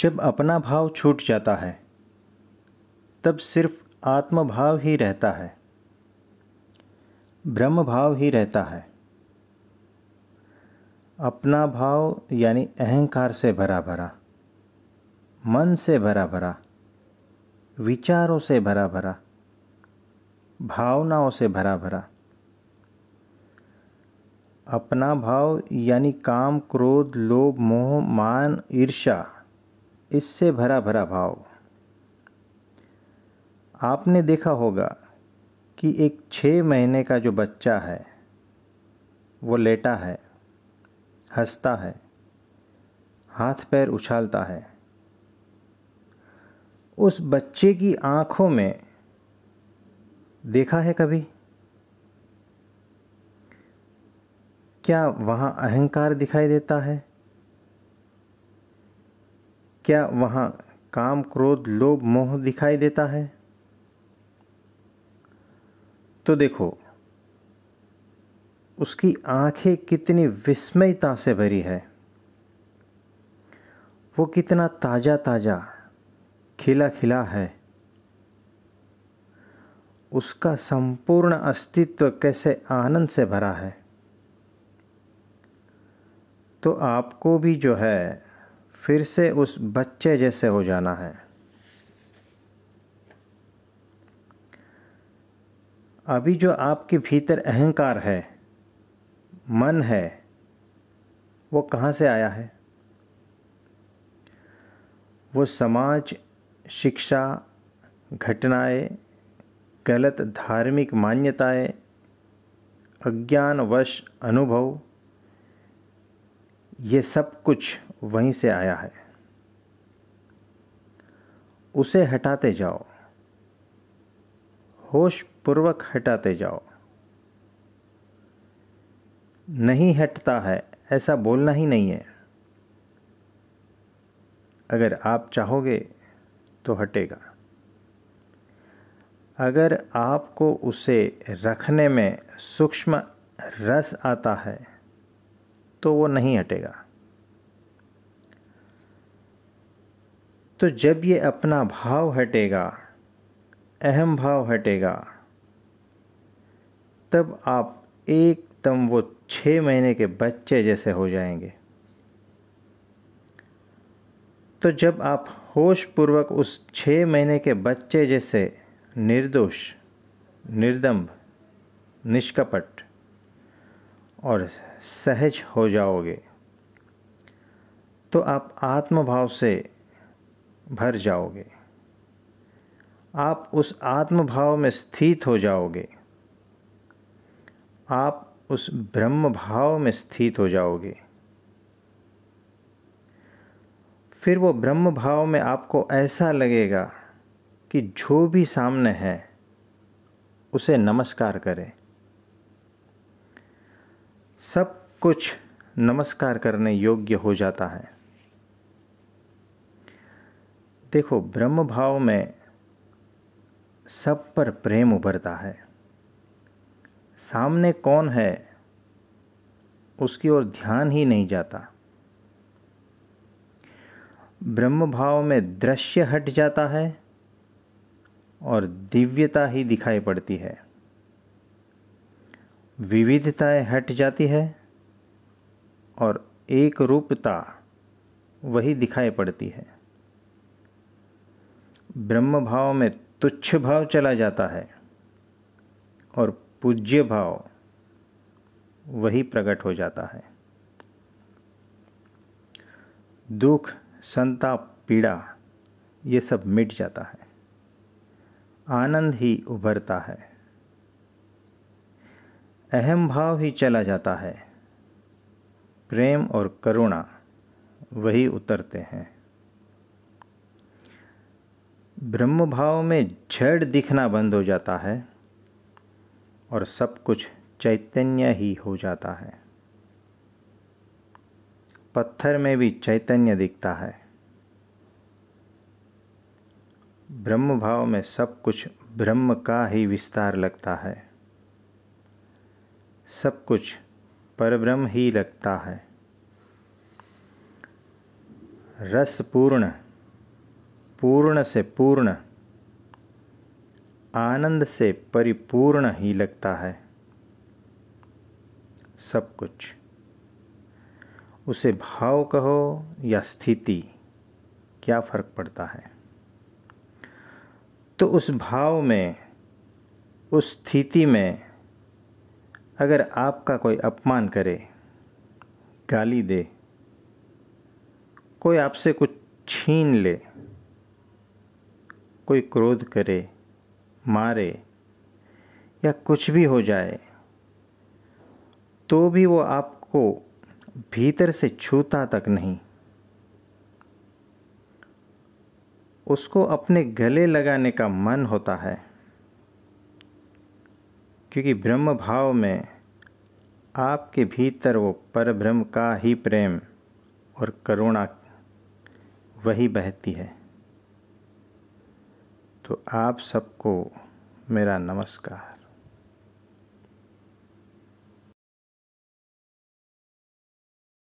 जब अपना भाव छूट जाता है तब सिर्फ आत्मभाव ही रहता है ब्रह्म भाव ही रहता है अपना भाव यानी अहंकार से भरा भरा मन से भरा भरा विचारों से भरा भरा भावनाओं से भरा भरा अपना भाव यानी काम क्रोध लोभ मोह मान ईर्षा इससे भरा भरा भाव आपने देखा होगा कि एक छः महीने का जो बच्चा है वो लेटा है हंसता है हाथ पैर उछालता है उस बच्चे की आंखों में देखा है कभी क्या वहाँ अहंकार दिखाई देता है क्या वहाँ काम क्रोध लोभ मोह दिखाई देता है तो देखो उसकी आंखें कितनी विस्मयता से भरी है वो कितना ताज़ा ताज़ा खिला खिला है उसका संपूर्ण अस्तित्व कैसे आनंद से भरा है तो आपको भी जो है फिर से उस बच्चे जैसे हो जाना है अभी जो आपके भीतर अहंकार है मन है वो कहाँ से आया है वो समाज शिक्षा घटनाएं गलत धार्मिक मान्यताएं अज्ञानवश अनुभव ये सब कुछ वहीं से आया है उसे हटाते जाओ होश पूर्वक हटाते जाओ नहीं हटता है ऐसा बोलना ही नहीं है अगर आप चाहोगे तो हटेगा अगर आपको उसे रखने में सूक्ष्म रस आता है तो वो नहीं हटेगा तो जब ये अपना भाव हटेगा अहम भाव हटेगा तब आप एकदम वो छः महीने के बच्चे जैसे हो जाएंगे तो जब आप होश पूर्वक उस छः महीने के बच्चे जैसे निर्दोष निर्दम्भ निष्कपट और सहज हो जाओगे तो आप आत्मभाव से भर जाओगे आप उस आत्मभाव में स्थित हो जाओगे आप उस ब्रह्म भाव में स्थित हो जाओगे फिर वो ब्रह्म भाव में आपको ऐसा लगेगा कि जो भी सामने है उसे नमस्कार करें सब कुछ नमस्कार करने योग्य हो जाता है देखो ब्रह्म भाव में सब पर प्रेम उभरता है सामने कौन है उसकी ओर ध्यान ही नहीं जाता ब्रह्म भाव में दृश्य हट जाता है और दिव्यता ही दिखाई पड़ती है विविधताएं हट जाती है और एक रूपता वही दिखाई पड़ती है ब्रह्म भाव में तुच्छ भाव चला जाता है और पूज्य भाव वही प्रकट हो जाता है दुख संताप पीड़ा ये सब मिट जाता है आनंद ही उभरता है अहम भाव ही चला जाता है प्रेम और करुणा वही उतरते हैं ब्रह्म भाव में जड़ दिखना बंद हो जाता है और सब कुछ चैतन्य ही हो जाता है पत्थर में भी चैतन्य दिखता है ब्रह्म भाव में सब कुछ ब्रह्म का ही विस्तार लगता है सब कुछ परब्रह्म ही लगता है रसपूर्ण पूर्ण से पूर्ण आनंद से परिपूर्ण ही लगता है सब कुछ उसे भाव कहो या स्थिति क्या फ़र्क पड़ता है तो उस भाव में उस स्थिति में अगर आपका कोई अपमान करे गाली दे कोई आपसे कुछ छीन ले कोई क्रोध करे मारे या कुछ भी हो जाए तो भी वो आपको भीतर से छूता तक नहीं उसको अपने गले लगाने का मन होता है क्योंकि ब्रह्म भाव में आपके भीतर वो परब्रह्म का ही प्रेम और करुणा वही बहती है तो आप सबको मेरा नमस्कार